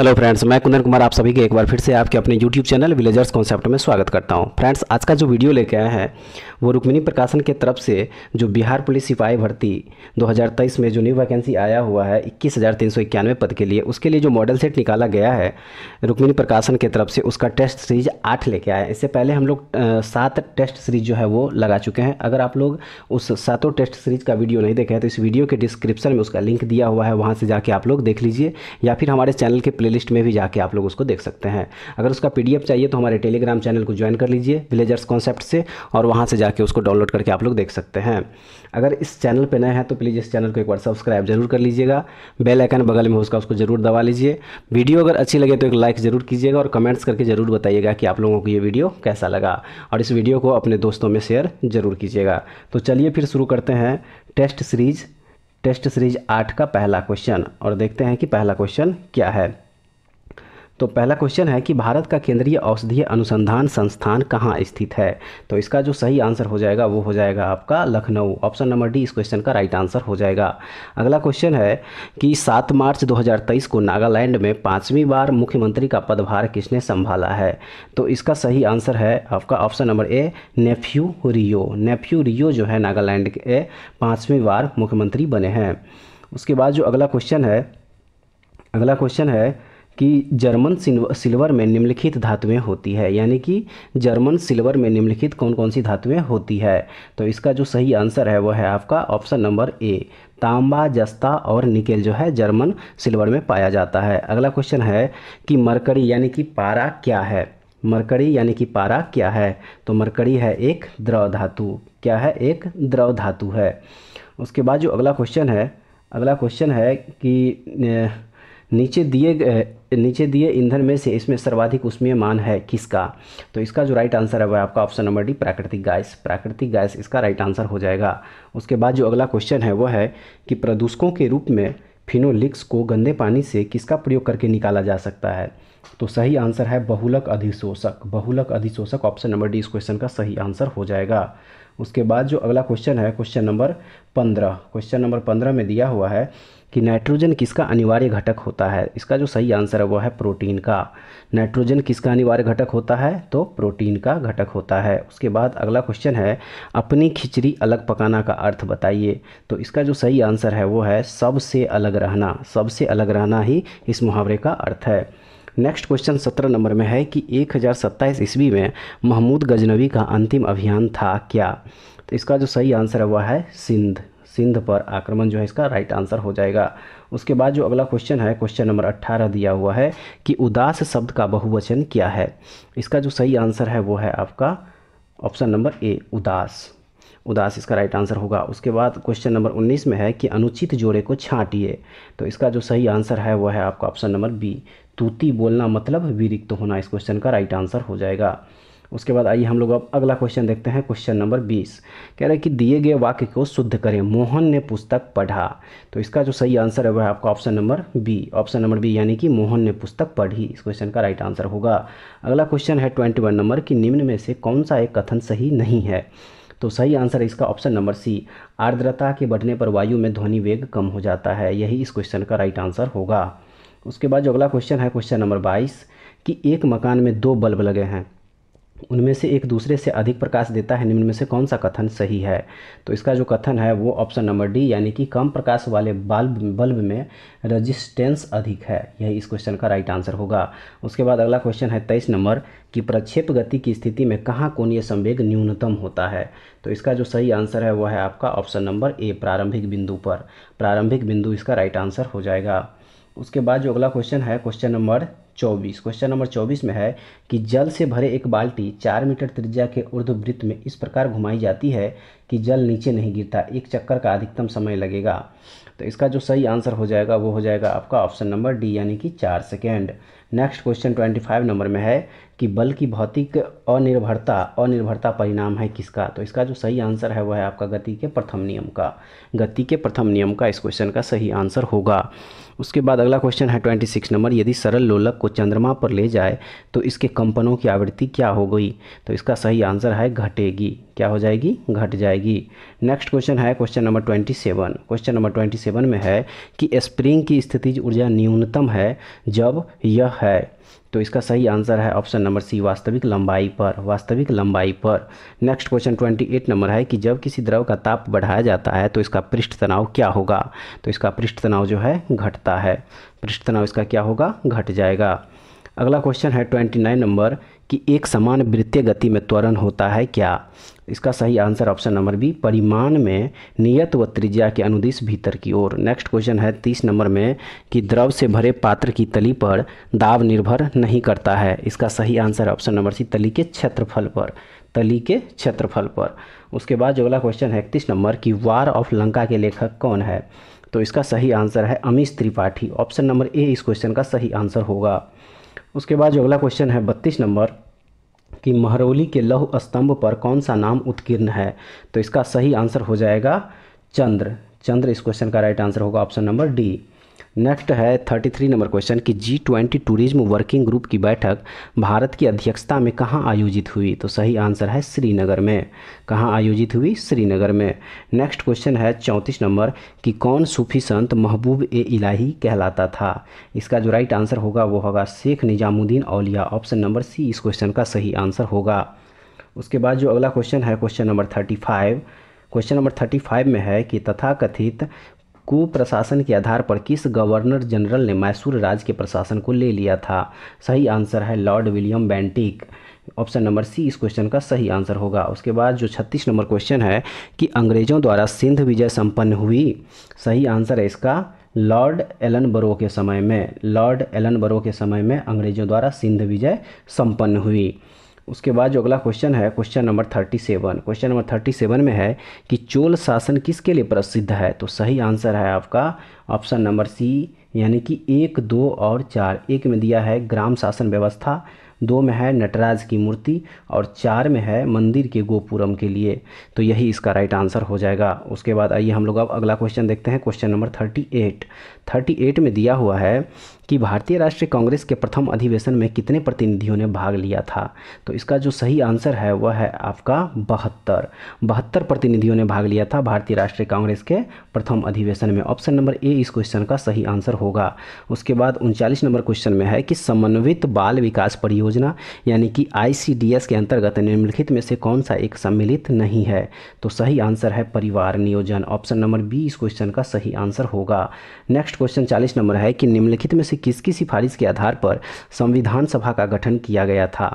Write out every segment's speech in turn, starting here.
hello friends मैं कुंदन कुमार आप सभी के एक बार फिर से आपके अपने यूट्यूब चैनल विलेजर्स कॉन्सेप्ट में स्वागत करता हूं फ्रेंड्स आज का जो वीडियो लेके आया है वो रुक्मिनी प्रकाशन के तरफ से जो बिहार पुलिस सिपाही भर्ती 2023 में जो न्यू वैकेंसी आया हुआ है इक्कीस पद के लिए उसके लिए जो मॉडल सेट निकाला गया है रुक्मिनी प्रकाशन के तरफ से उसका टेस्ट सीरीज आठ लेके आया इससे पहले हम लोग सात टेस्ट सीरीज जो है वो लगा चुके हैं अगर आप लोग उस सातों टेस्ट सीरीज का वीडियो नहीं देखे हैं तो इस वीडियो के डिस्क्रिप्शन में उसका लिंक दिया हुआ है वहाँ से जाके आप लोग देख लीजिए या फिर हमारे चैनल के प्ले लिस्ट में भी जाके आप लोग उसको देख सकते हैं अगर उसका पी चाहिए तो हमारे टेलीग्राम चैनल को ज्वाइन कर लीजिए विलेजर्स कॉन्सेप्ट से और वहाँ से जाके उसको डाउनलोड करके आप लोग देख सकते हैं अगर इस चैनल पर नए हैं तो प्लीज़ इस चैनल को एक बार सब्सक्राइब जरूर कर लीजिएगा बेल आइकन बगल में उसका उसको जरूर दबा लीजिए वीडियो अगर अच्छी लगे तो एक लाइक ज़रूर कीजिएगा और कमेंट्स करके ज़रूर बताइएगा कि आप लोगों को ये वीडियो कैसा लगा और इस वीडियो को अपने दोस्तों में शेयर जरूर कीजिएगा तो चलिए फिर शुरू करते हैं टेस्ट सीरीज टेस्ट सीरीज आठ का पहला क्वेश्चन और देखते हैं कि पहला क्वेश्चन क्या है तो पहला क्वेश्चन है कि भारत का केंद्रीय औषधीय अनुसंधान संस्थान कहाँ स्थित है तो इसका जो सही आंसर हो जाएगा वो हो जाएगा आपका लखनऊ ऑप्शन नंबर डी इस क्वेश्चन का राइट आंसर हो जाएगा अगला क्वेश्चन है कि सात मार्च 2023 को नागालैंड में पाँचवीं बार मुख्यमंत्री का पदभार किसने संभाला है तो इसका सही आंसर है आपका option number A Neiphiu Rio Neiphiu Rio जो है नागालैंड के पाँचवीं बार मुख्यमंत्री बने हैं उसके बाद जो अगला क्वेश्चन है अगला क्वेश्चन है कि जर्मन सिल्वर में निम्नलिखित धातुएं होती है यानी कि जर्मन सिल्वर में निम्नलिखित कौन कौन सी धातुएं होती है तो इसका जो सही आंसर है वह है आपका ऑप्शन नंबर ए तांबा जस्ता और निकेल जो है जर्मन सिल्वर में पाया जाता है अगला क्वेश्चन है कि मरकरी यानी कि पारा क्या है मरकरी यानी कि पारा क्या है तो मरकरी है एक द्रव धातु क्या है एक द्रव धातु है उसके बाद जो अगला क्वेश्चन है अगला क्वेश्चन है कि नीचे दिए नीचे दिए ईंधन में से इसमें सर्वाधिक उष्मीय मान है किसका तो इसका जो राइट आंसर है वह आपका ऑप्शन नंबर डी प्राकृतिक गैस प्राकृतिक गैस इसका राइट आंसर हो जाएगा उसके बाद जो अगला क्वेश्चन है वह है कि प्रदूषकों के रूप में फिनोलिक्स को गंदे पानी से किसका प्रयोग करके निकाला जा सकता है तो सही आंसर है बहुलक अधिशोषक बहुलक अधिशोषक ऑप्शन नंबर डी इस क्वेश्चन का सही आंसर हो जाएगा उसके बाद जो अगला क्वेश्चन है क्वेश्चन नंबर पंद्रह क्वेश्चन नंबर पंद्रह में दिया हुआ है कि नाइट्रोजन किसका अनिवार्य घटक होता है इसका जो सही आंसर है वो है प्रोटीन का नाइट्रोजन किसका अनिवार्य घटक होता है तो प्रोटीन का घटक होता है उसके बाद अगला क्वेश्चन है अपनी खिचड़ी अलग पकाना का अर्थ बताइए तो इसका जो सही आंसर है वो है सबसे अलग रहना सबसे अलग रहना ही इस मुहावरे का अर्थ है नेक्स्ट क्वेश्चन सत्रह नंबर में है कि एक हज़ार सत्ताईस ईस्वी में महमूद गजनवी का अंतिम अभियान था क्या तो इसका जो सही आंसर है वह है सिंध सिंध पर आक्रमण जो है इसका राइट आंसर हो जाएगा उसके बाद जो अगला क्वेश्चन है क्वेश्चन नंबर 18 दिया हुआ है कि उदास शब्द का बहुवचन क्या है इसका जो सही आंसर है वो है आपका ऑप्शन नंबर ए उदास उदास इसका राइट आंसर होगा उसके बाद क्वेश्चन नंबर 19 में है कि अनुचित जोड़े को छाटिए तो इसका जो सही आंसर है वह है आपका ऑप्शन नंबर बी तूती बोलना मतलब विरिक्त होना इस क्वेश्चन का राइट आंसर हो जाएगा उसके बाद आइए हम लोग अब अगला क्वेश्चन देखते हैं क्वेश्चन नंबर बीस कह रहे हैं कि दिए गए वाक्य को शुद्ध करें मोहन ने पुस्तक पढ़ा तो इसका जो सही आंसर है वह आपका option number B option number B यानी कि मोहन ने पुस्तक पढ़ी इस क्वेश्चन का राइट आंसर होगा अगला क्वेश्चन है ट्वेंटी वन नंबर कि निम्न में से कौन सा एक कथन सही नहीं है तो सही आंसर इसका ऑप्शन नंबर सी आर्द्रता के बढ़ने पर वायु में ध्वनि वेग कम हो जाता है यही इस क्वेश्चन का राइट आंसर होगा उसके बाद जो अगला क्वेश्चन है क्वेश्चन नंबर बाईस कि एक मकान में दो बल्ब लगे हैं उनमें से एक दूसरे से अधिक प्रकाश देता है निम्न में से कौन सा कथन सही है तो इसका जो कथन है वो ऑप्शन नंबर डी यानी कि कम प्रकाश वाले बल्ब बल्ब में रजिस्टेंस अधिक है यही इस क्वेश्चन का राइट आंसर होगा उसके बाद अगला क्वेश्चन है तेईस नंबर कि प्रक्षेप गति की स्थिति में कहाँ कोणीय संवेग न्यूनतम होता है तो इसका जो सही आंसर है वह है आपका ऑप्शन नंबर ए प्रारंभिक बिंदु पर प्रारंभिक बिंदु इसका राइट आंसर हो जाएगा उसके बाद जो अगला क्वेश्चन है क्वेश्चन नंबर चौबीस क्वेश्चन नंबर चौबीस में है कि जल से भरे एक बाल्टी चार मीटर त्रिज्या के वृत्त में इस प्रकार घुमाई जाती है कि जल नीचे नहीं गिरता एक चक्कर का अधिकतम समय लगेगा तो इसका जो सही आंसर हो जाएगा वो हो जाएगा आपका ऑप्शन नंबर डी यानी कि चार second next question twenty five number में है कि बल की भौतिक अनिर्भरता अनिर्भरता परिणाम है किसका तो इसका जो सही आंसर है वह है आपका गति के प्रथम नियम का गति के प्रथम नियम का इस क्वेश्चन का सही आंसर होगा उसके बाद अगला क्वेश्चन है ट्वेंटी सिक्स नंबर यदि सरल लोलक को चंद्रमा पर ले जाए तो इसके कंपनों की आवृत्ति क्या हो गई तो इसका सही आंसर है घटेगी क्या हो जाएगी घट जाएगी नेक्स्ट क्वेश्चन है question number twenty seven question number twenty seven में है कि स्प्रिंग की स्थितिज ऊर्जा न्यूनतम है जब यह है तो इसका सही आंसर है ऑप्शन नंबर सी वास्तविक लंबाई पर वास्तविक लंबाई पर next question twenty eight number है कि जब किसी द्रव का ताप बढ़ाया जाता है तो इसका पृष्ठ तनाव क्या होगा तो इसका पृष्ठ तनाव जो है घटता है पृष्ठ तनाव इसका क्या होगा घट जाएगा अगला क्वेश्चन है ट्वेंटी नाइन नंबर कि एक समान वृत्तीय गति में त्वरण होता है क्या इसका सही आंसर ऑप्शन नंबर बी परिमाण में नियत व त्रिज्या के अनुदिश भीतर की ओर नेक्स्ट क्वेश्चन है तीस नंबर में कि द्रव से भरे पात्र की तली पर दाब निर्भर नहीं करता है इसका सही आंसर ऑप्शन नंबर सी तली के क्षेत्रफल पर तली के क्षेत्रफल पर उसके बाद जो अगला क्वेश्चन है इकतीस नंबर कि वार ऑफ लंका के लेखक कौन है तो इसका सही आंसर है Amish Tripathi option number A इस क्वेश्चन का सही आंसर होगा उसके बाद जो अगला क्वेश्चन है बत्तीस नंबर कि महरौली के लौह स्तंभ पर कौन सा नाम उत्कीर्ण है तो इसका सही आंसर हो जाएगा चंद्र चंद्र इस क्वेश्चन का राइट आंसर होगा ऑप्शन नंबर डी नेक्स्ट है थर्टी थ्री नंबर क्वेश्चन कि G twenty tourism working group की बैठक भारत की अध्यक्षता में कहाँ आयोजित हुई तो सही आंसर है श्रीनगर में कहाँ आयोजित हुई श्रीनगर में नेक्स्ट क्वेश्चन है चौंतीस नंबर कि कौन सूफी संत महबूब ए इलाही कहलाता था इसका जो राइट आंसर होगा वो होगा Sheikh Nizamuddin Auliya option number C इस क्वेश्चन का सही आंसर होगा उसके बाद जो अगला क्वेश्चन है question number thirty five question number thirty five में है कि तथाकथित कुप्रशासन के आधार पर किस गवर्नर जनरल ने मैसूर राज्य के प्रशासन को ले लिया था सही आंसर है Lord William Bentinck option number C इस क्वेश्चन का सही आंसर होगा उसके बाद जो छत्तीस नंबर क्वेश्चन है कि अंग्रेजों द्वारा सिंध विजय संपन्न हुई सही आंसर है इसका लॉर्ड एलन बरो के समय में लॉर्ड एलन बरो के समय में अंग्रेजों द्वारा सिंध विजय संपन्न हुई उसके बाद जो अगला क्वेश्चन है question number thirty seven question number thirty seven में है कि चोल शासन किसके लिए प्रसिद्ध है तो सही आंसर है आपका ऑप्शन नंबर सी यानी कि एक दो और चार एक में दिया है ग्राम शासन व्यवस्था दो में है नटराज की मूर्ति और चार में है मंदिर के गोपुरम के लिए तो यही इसका राइट आंसर हो जाएगा उसके बाद आइए हम लोग अब अगला क्वेश्चन देखते हैं क्वेश्चन नंबर थर्टी एट 38 में दिया हुआ है कि भारतीय राष्ट्रीय कांग्रेस के प्रथम अधिवेशन में कितने प्रतिनिधियों ने भाग लिया था तो इसका जो सही आंसर है वह है आपका बहत्तर बहत्तर प्रतिनिधियों ने भाग लिया था भारतीय राष्ट्रीय कांग्रेस के प्रथम अधिवेशन में ऑप्शन नंबर ए इस क्वेश्चन का सही आंसर होगा उसके बाद उनचालीस नंबर क्वेश्चन में है कि समन्वित बाल विकास परियोजना यानी कि आई के अंतर्गत निम्नलिखित में से कौन सा एक सम्मिलित नहीं है तो सही आंसर है परिवार नियोजन ऑप्शन नंबर बी इस क्वेश्चन का सही आंसर होगा नेक्स्ट क्वेश्चन चालीस नंबर है कि निम्नलिखित में से किसकी सिफारिश के आधार पर संविधान सभा का गठन किया गया था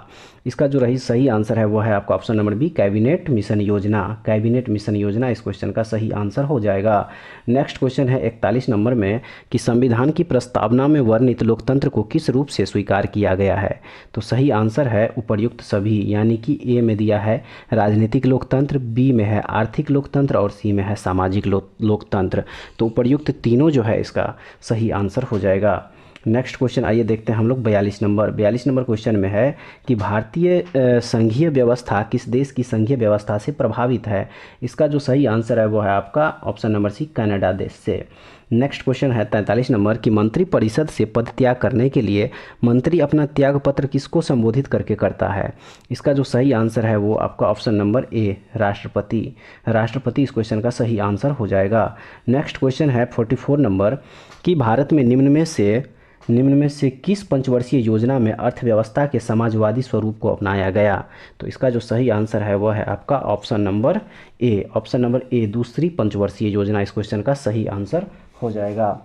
इसका जो रही सही आंसर है वो है आपका option number B cabinet mission योजना कैबिनेट मिशन योजना इस क्वेश्चन का सही आंसर हो जाएगा नेक्स्ट क्वेश्चन है इकतालीस नंबर में कि संविधान की प्रस्तावना में वर्णित लोकतंत्र को किस रूप से स्वीकार किया गया है तो सही आंसर है उपर्युक्त सभी यानी कि ए में दिया है राजनीतिक लोकतंत्र बी में है आर्थिक लोकतंत्र और सी में है सामाजिक लोकतंत्र तो उपर्युक्त तीनों जो है इसका सही आंसर हो जाएगा नेक्स्ट क्वेश्चन आइए देखते हैं हम लोग बयालीस नंबर बयालीस नंबर क्वेश्चन में है कि भारतीय संघीय व्यवस्था किस देश की संघीय व्यवस्था से प्रभावित है इसका जो सही आंसर है वो है आपका ऑप्शन नंबर सी कनाडा देश से नेक्स्ट क्वेश्चन है तैंतालीस नंबर कि मंत्रिपरिषद से पद त्याग करने के लिए मंत्री अपना त्याग पत्र किसको संबोधित करके करता है इसका जो सही आंसर है वो आपका ऑप्शन नंबर ए राष्ट्रपति राष्ट्रपति इस क्वेश्चन का सही आंसर हो जाएगा नेक्स्ट क्वेश्चन है फोर्टी फोर नंबर कि भारत में निम्न में से निम्न में से किस पंचवर्षीय योजना में अर्थव्यवस्था के समाजवादी स्वरूप को अपनाया गया तो इसका जो सही आंसर है वह है आपका option number A option number A दूसरी पंचवर्षीय योजना इस क्वेश्चन का सही आंसर हो जाएगा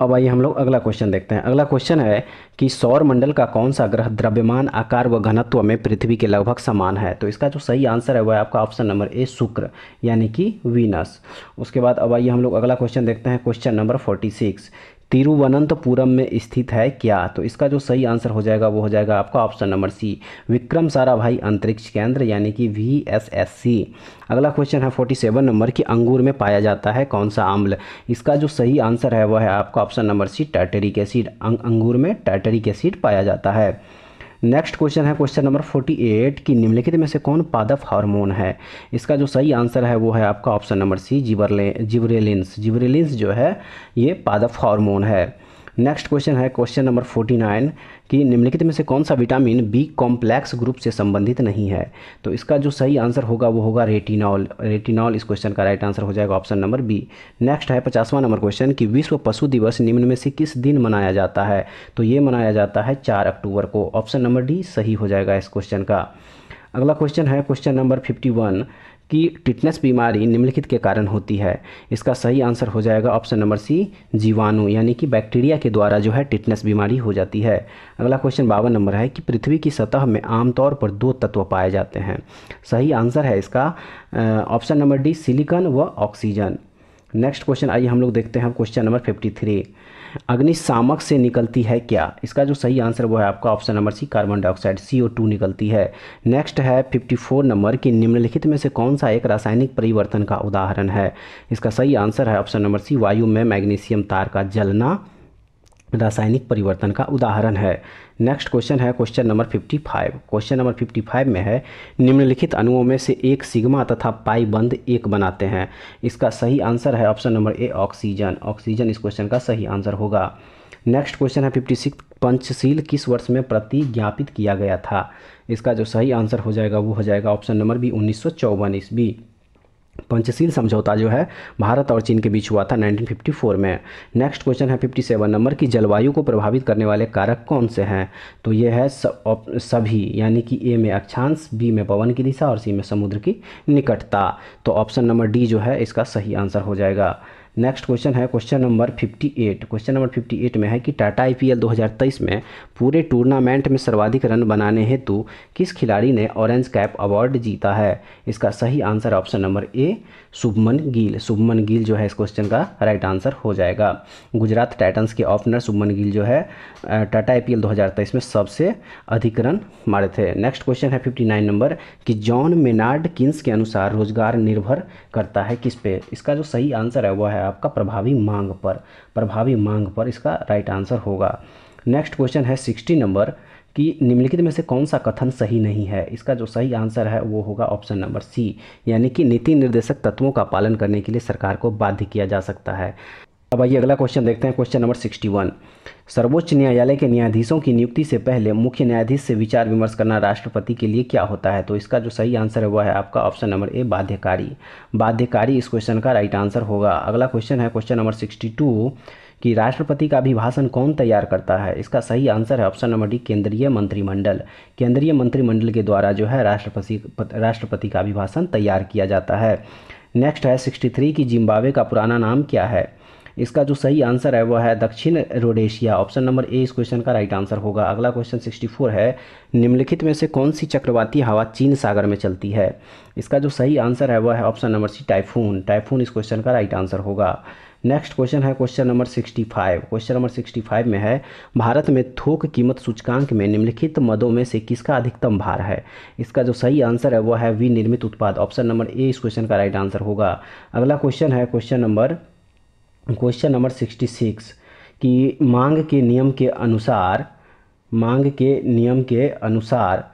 अब आइए हम लोग अगला क्वेश्चन देखते हैं अगला क्वेश्चन है कि सौर मंडल का कौन सा ग्रह द्रव्यमान आकार व घनत्व में पृथ्वी के लगभग समान है तो इसका जो सही आंसर है वह आपका ऑप्शन नंबर ए शुक्र यानी कि वीनस उसके बाद अब आइए हम लोग अगला क्वेश्चन देखते हैं question number forty six Thiruvananthapuram में स्थित है क्या तो इसका जो सही आंसर हो जाएगा वो हो जाएगा आपका option number C Vikram Sarabhai अंतरिक्ष केंद्र यानी कि वी एस एस सी अगला क्वेश्चन है फोर्टी सेवन नंबर कि अंगूर में पाया जाता है कौन सा आम्ल इसका जो सही आंसर है वह है आपका option number C tartaric acid अंगूर में टैटरिक एसिड पाया जाता है नेक्स्ट क्वेश्चन है क्वेश्चन नंबर 48 कि निम्नलिखित में से कौन पादप हार्मोन है इसका जो सही आंसर है वो है आपका ऑप्शन नंबर सी जिबरले जिबरेलिन्स जिबरेलिन्स जो है ये पादप हार्मोन है नेक्स्ट क्वेश्चन है क्वेश्चन नंबर 49 कि निम्नलिखित में से कौन सा विटामिन बी कॉम्प्लेक्स ग्रुप से संबंधित नहीं है तो इसका जो सही आंसर होगा वो होगा रेटिनॉल रेटिनॉल इस क्वेश्चन का राइट आंसर हो जाएगा ऑप्शन नंबर बी नेक्स्ट है पचासवां नंबर क्वेश्चन कि विश्व पशु दिवस निम्न में से किस दिन मनाया जाता है तो ये मनाया जाता है चार अक्टूबर को ऑप्शन नंबर डी सही हो जाएगा इस क्वेश्चन का अगला क्वेश्चन है क्वेश्चन नंबर फिफ्टी वन कि टिटनेस बीमारी निम्नलिखित के कारण होती है इसका सही आंसर हो जाएगा ऑप्शन नंबर सी जीवाणु यानी कि बैक्टीरिया के द्वारा जो है टिटनेस बीमारी हो जाती है अगला क्वेश्चन बावन नंबर है कि पृथ्वी की सतह में आमतौर पर दो तत्व पाए जाते हैं सही आंसर है इसका ऑप्शन नंबर डी सिलिकन व ऑक्सीजन नेक्स्ट क्वेश्चन आइए हम लोग देखते हैं क्वेश्चन नंबर फिफ्टी थ्री अग्निशामक से निकलती है क्या इसका जो सही आंसर वो है आपका option number C carbon dioxide C O two निकलती है नेक्स्ट है फिफ्टी फोर नंबर कि निम्नलिखित में से कौन सा एक रासायनिक परिवर्तन का उदाहरण है इसका सही आंसर है ऑप्शन नंबर सी वायु में मैग्नीशियम तार का जलना रासायनिक परिवर्तन का उदाहरण है नेक्स्ट क्वेश्चन है क्वेश्चन नंबर 55 क्वेश्चन नंबर 55 में है निम्नलिखित अणुओं में से एक सिग्मा तथा पाई बंद एक बनाते हैं इसका सही आंसर है option number A oxygen oxygen इस क्वेश्चन का सही आंसर होगा नेक्स्ट क्वेश्चन है फिफ्टी सिक्स पंचशील किस वर्ष में प्रतिज्ञापित किया गया था इसका जो सही आंसर हो जाएगा वो हो जाएगा ऑप्शन नंबर बी उन्नीस सौ चौवन ईस्वी पंचशील समझौता जो है भारत और चीन के बीच हुआ था 1954 में नेक्स्ट क्वेश्चन है 57 नंबर की जलवायु को प्रभावित करने वाले कारक कौन से हैं तो ये है सभी यानी कि ए में अक्षांश बी में पवन की दिशा और सी में समुद्र की निकटता तो ऑप्शन नंबर डी जो है इसका सही आंसर हो जाएगा नेक्स्ट क्वेश्चन है क्वेश्चन नंबर 58 क्वेश्चन नंबर 58 में है कि टाटा आईपीएल 2023 में पूरे टूर्नामेंट में सर्वाधिक रन बनाने हेतु किस खिलाड़ी ने ऑरेंज कैप अवार्ड जीता है इसका सही answer option number A Shubman Gill Shubman Gill जो है इस क्वेश्चन का राइट आंसर हो जाएगा गुजरात टाइटन्स के ओपनर शुभमन गिल जो है टाटा आई 2023 में सबसे अधिक रन मारे थे नेक्स्ट क्वेश्चन है फिफ्टी नंबर कि जॉन मेनार्ड किन्स के अनुसार रोजगार निर्भर करता है किस पे इसका जो सही आंसर है वह है है आपका प्रभावी मांग पर प्रभावी मांग पर इसका राइट आंसर होगा नेक्स्ट क्वेश्चन है सिक्सटी नंबर कि निम्नलिखित में से कौन सा कथन सही नहीं है इसका जो सही आंसर है वो होगा ऑप्शन नंबर सी यानी कि नीति निर्देशक तत्वों का पालन करने के लिए सरकार को बाध्य किया जा सकता है अब आइए अगला क्वेश्चन देखते हैं क्वेश्चन नंबर सिक्सटी वन सर्वोच्च न्यायालय के न्यायाधीशों की नियुक्ति से पहले मुख्य न्यायाधीश से विचार विमर्श करना राष्ट्रपति के लिए क्या होता है तो इसका जो सही आंसर है वह है आपका ऑप्शन नंबर ए बाध्यकारी बाध्यकारी इस क्वेश्चन का राइट आंसर होगा अगला क्वेश्चन है क्वेश्चन नंबर सिक्सटी टू कि राष्ट्रपति का अभिभाषण कौन तैयार करता है इसका सही आंसर है ऑप्शन नंबर डी केंद्रीय मंत्रिमंडल केंद्रीय मंत्रिमंडल के द्वारा जो है राष्ट्रपति राष्ट्रपति का अभिभाषण तैयार किया जाता है नेक्स्ट है सिक्सटी थ्री कि जिम्बावे का पुराना नाम क्या है इसका जो सही आंसर है वह है दक्षिण रोडेशिया ऑप्शन नंबर ए इस क्वेश्चन का राइट आंसर होगा अगला क्वेश्चन 64 है निम्नलिखित में से कौन सी चक्रवाती हवा चीन सागर में चलती है इसका जो सही आंसर है वह है option number C typhoon typhoon इस क्वेश्चन का राइट आंसर होगा नेक्स्ट क्वेश्चन है क्वेश्चन नंबर 65 क्वेश्चन नंबर 65 में है भारत में थोक कीमत सूचकांक में निम्नलिखित मदों में से किसका अधिकतम भार है इसका जो सही आंसर है वह है विनिर्मित उत्पाद ऑप्शन नंबर ए इस क्वेश्चन का राइट आंसर होगा अगला क्वेश्चन है question number question number sixty six कि मांग के नियम के अनुसार मांग के नियम के अनुसार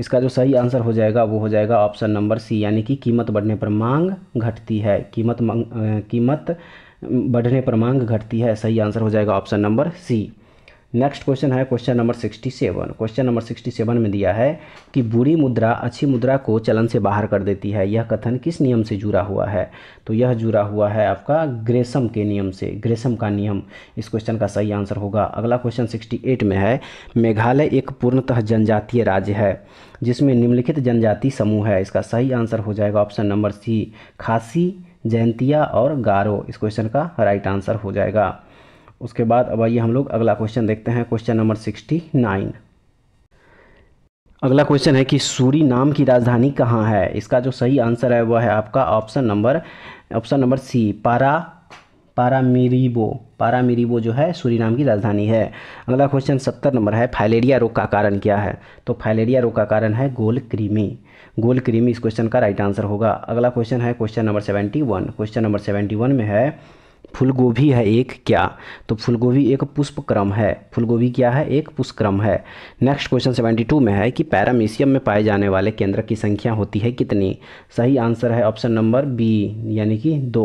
इसका जो सही आंसर हो जाएगा वो हो जाएगा ऑप्शन नंबर सी यानी कि कीमत बढ़ने पर मांग घटती है कीमत मांग कीमत बढ़ने पर मांग घटती है सही आंसर हो जाएगा option number C next question है question number sixty seven question number sixty seven में दिया है कि बुरी मुद्रा अच्छी मुद्रा को चलन से बाहर कर देती है यह कथन किस नियम से जुड़ा हुआ है तो यह जुड़ा हुआ है आपका ग्रेसम के नियम से ग्रेसम का नियम इस क्वेश्चन का सही आंसर होगा अगला क्वेश्चन सिक्सटी एट में है मेघालय एक पूर्णतः जनजातीय राज्य है जिसमें निम्नलिखित जनजाति समूह है इसका सही आंसर हो जाएगा ऑप्शन नंबर सी खासी जयंतिया और गारो इस क्वेश्चन का राइट आंसर हो जाएगा उसके बाद अब आइए हम लोग अगला क्वेश्चन देखते हैं क्वेश्चन नंबर सिक्सटी नाइन अगला क्वेश्चन है कि सूरी नाम की राजधानी कहाँ है इसका जो सही आंसर है वह है आपका option number option number C पारा पारा मिरीबो जो है सूरी नाम की राजधानी है अगला क्वेश्चन सत्तर नंबर है फाइलेरिया रोग का कारण क्या है तो फाइलेरिया रोग का कारण है गोल क्रीमी गोल क्रीमी इस क्वेश्चन का राइट आंसर होगा अगला क्वेश्चन है question number seventy one question number seventy one में है फूलगोभी है एक क्या तो फूलगोभी एक पुष्पक्रम है फूलगोभी क्या है एक पुष्पक्रम है नेक्स्ट क्वेश्चन सेवेंटी टू में है कि पैरामीशियम में पाए जाने वाले केंद्र की संख्या होती है कितनी सही आंसर है ऑप्शन नंबर बी यानी कि दो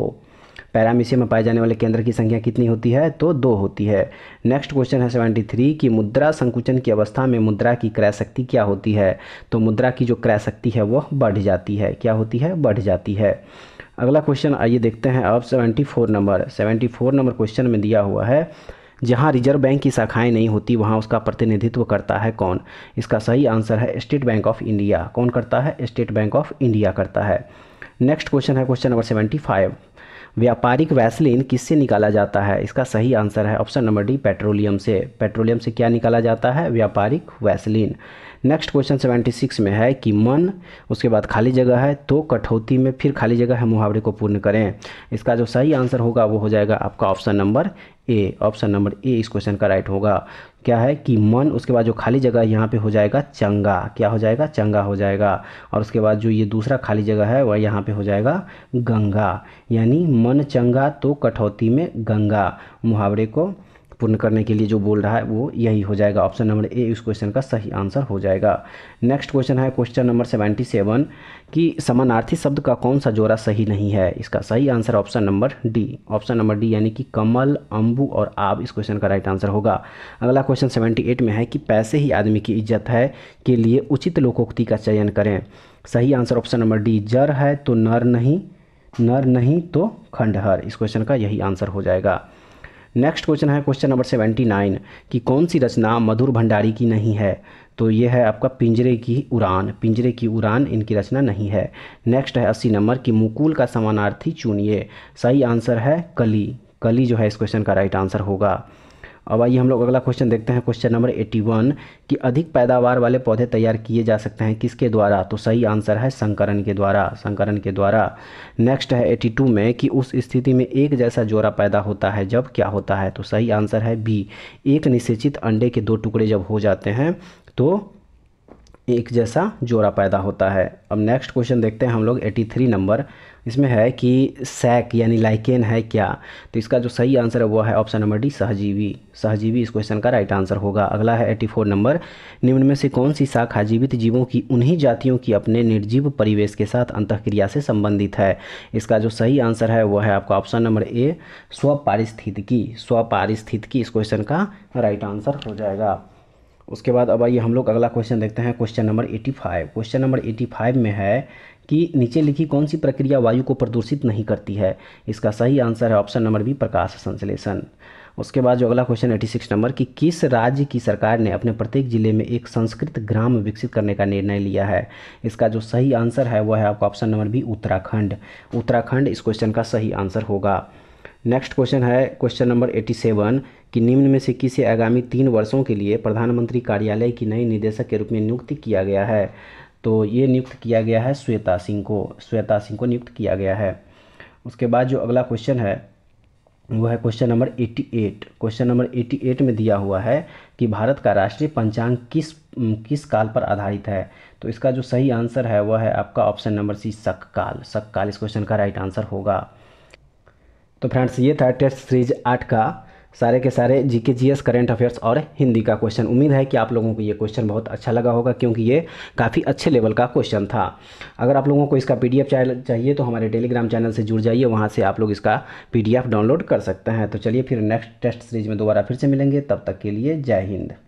पैरामीशियम में पाए जाने वाले केंद्र की संख्या कितनी होती है तो दो होती है नेक्स्ट क्वेश्चन है सेवेंटी थ्री कि मुद्रा संकुचन की अवस्था में मुद्रा की क्रय शक्ति क्या होती है तो मुद्रा की जो क्रय शक्ति है वह बढ़ जाती है क्या होती है बढ़ जाती है अगला क्वेश्चन आइए देखते हैं अब 74 नंबर 74 नंबर क्वेश्चन में दिया हुआ है जहां रिजर्व बैंक की शाखाएं नहीं होती वहां उसका प्रतिनिधित्व करता है कौन इसका सही आंसर है स्टेट बैंक ऑफ इंडिया कौन करता है स्टेट बैंक ऑफ इंडिया करता है नेक्स्ट क्वेश्चन है क्वेश्चन नंबर सेवेंटी फाइव व्यापारिक वैसलिन किससे निकाला जाता है इसका सही आंसर है ऑप्शन नंबर डी पेट्रोलियम से पेट्रोलियम से क्या निकाला जाता है व्यापारिक Vaseline next question seventy six में है कि मन उसके बाद खाली जगह है तो कठौती में फिर खाली जगह है मुहावरे को पूर्ण करें इसका जो सही आंसर होगा वो हो जाएगा आपका option number A option number A इस क्वेश्चन का राइट होगा क्या है कि मन उसके बाद जो खाली जगह यहाँ पे हो जाएगा चंगा क्या हो जाएगा चंगा हो जाएगा और उसके बाद जो ये दूसरा खाली जगह है वह यहाँ पे हो जाएगा गंगा यानी मन चंगा तो कठौती में गंगा मुहावरे को पूर्ण करने के लिए जो बोल रहा है वो यही हो जाएगा ऑप्शन नंबर ए इस क्वेश्चन का सही आंसर हो जाएगा नेक्स्ट क्वेश्चन है क्वेश्चन नंबर सेवेंटी सेवन कि समानार्थी शब्द का कौन सा जोड़ा सही नहीं है इसका सही answer option number D option number D यानी कि कमल अम्बू और आब इस क्वेश्चन का राइट आंसर होगा अगला क्वेश्चन सेवेंटी एट में है कि पैसे ही आदमी की इज्जत है के लिए उचित लोकोक्ति का चयन करें सही आंसर ऑप्शन नंबर डी जर है तो नर नहीं नर नहीं तो खंडहर इस क्वेश्चन का यही आंसर हो जाएगा नेक्स्ट क्वेश्चन है क्वेश्चन नंबर सेवेंटी नाइन कि कौन सी रचना मधुर भंडारी की नहीं है तो ये है आपका पिंजरे की उड़ान पिंजरे की उड़ान इनकी रचना नहीं है नेक्स्ट है अस्सी नंबर कि मुकुल का समानार्थी चुनिए सही आंसर है कली कली जो है इस क्वेश्चन का राइट आंसर होगा अब आइए हम लोग अगला क्वेश्चन देखते हैं क्वेश्चन नंबर एट्टी वन कि अधिक पैदावार वाले पौधे तैयार किए जा सकते हैं किसके द्वारा तो सही आंसर है संकरण के द्वारा संकरण के द्वारा नेक्स्ट है एट्टी टू में कि उस स्थिति में एक जैसा जोड़ा पैदा होता है जब क्या होता है तो सही आंसर है बी एक निषेचित अंडे के दो टुकड़े जब हो जाते हैं तो एक जैसा जोड़ा पैदा होता है अब नेक्स्ट क्वेश्चन देखते हैं हम लोग 83 नंबर इसमें है कि सैक यानी लाइकेन है क्या तो इसका जो सही आंसर है वो है ऑप्शन नंबर डी सहजीवी सहजीवी इस क्वेश्चन का राइट आंसर होगा अगला है 84 नंबर निम्न में से कौन सी शाखा जीवित जीवों की उन्हीं जातियों की अपने निर्जीव परिवेश के साथ अंतक्रिया से संबंधित है इसका जो सही आंसर है वह है आपका ऑप्शन नंबर ए स्वपारिस्थितिकी स्वपारिस्थितिकी इस क्वेश्चन का राइट आंसर हो जाएगा उसके बाद अब आइए हम लोग अगला क्वेश्चन देखते हैं question number eighty five question number eighty five में है कि नीचे लिखी कौन सी प्रक्रिया वायु को प्रदूषित नहीं करती है इसका सही आंसर है ऑप्शन नंबर बी प्रकाश संश्लेषण उसके बाद जो अगला क्वेश्चन एटी सिक्स नंबर कि किस राज्य की सरकार ने अपने प्रत्येक जिले में एक संस्कृत ग्राम विकसित करने का निर्णय लिया है इसका जो सही आंसर है वह है आपका option number B Uttarakhand Uttarakhand इस क्वेश्चन का सही आंसर होगा नेक्स्ट क्वेश्चन है क्वेश्चन नंबर 87 कि निम्न में से किसे आगामी तीन वर्षों के लिए प्रधानमंत्री कार्यालय की नई निदेशक के रूप में नियुक्त किया गया है तो ये नियुक्त किया गया है श्वेता सिंह को श्वेता सिंह को नियुक्त किया गया है उसके बाद जो अगला क्वेश्चन है वो है क्वेश्चन नंबर 88 क्वेश्चन नंबर 88 में दिया हुआ है कि भारत का राष्ट्रीय पंचांग किस किस काल पर आधारित है तो इसका जो सही आंसर है वह है आपका ऑप्शन नंबर सी शक काल शक काल इस क्वेश्चन का राइट आंसर होगा तो फ्रेंड्स ये था टेस्ट सीरीज आठ का सारे के सारे जी के जी एस करेंट अफेयर्स और हिंदी का क्वेश्चन उम्मीद है कि आप लोगों को ये क्वेश्चन बहुत अच्छा लगा होगा क्योंकि ये काफ़ी अच्छे लेवल का क्वेश्चन था अगर आप लोगों को इसका पी डी एफ चाहिए तो हमारे टेलीग्राम चैनल से जुड़ जाइए वहाँ से आप लोग इसका पी डी एफ डाउनलोड कर सकते हैं तो चलिए फिर नेक्स्ट टेस्ट सीरीज में दोबारा फिर से मिलेंगे तब तक के लिए जय हिंद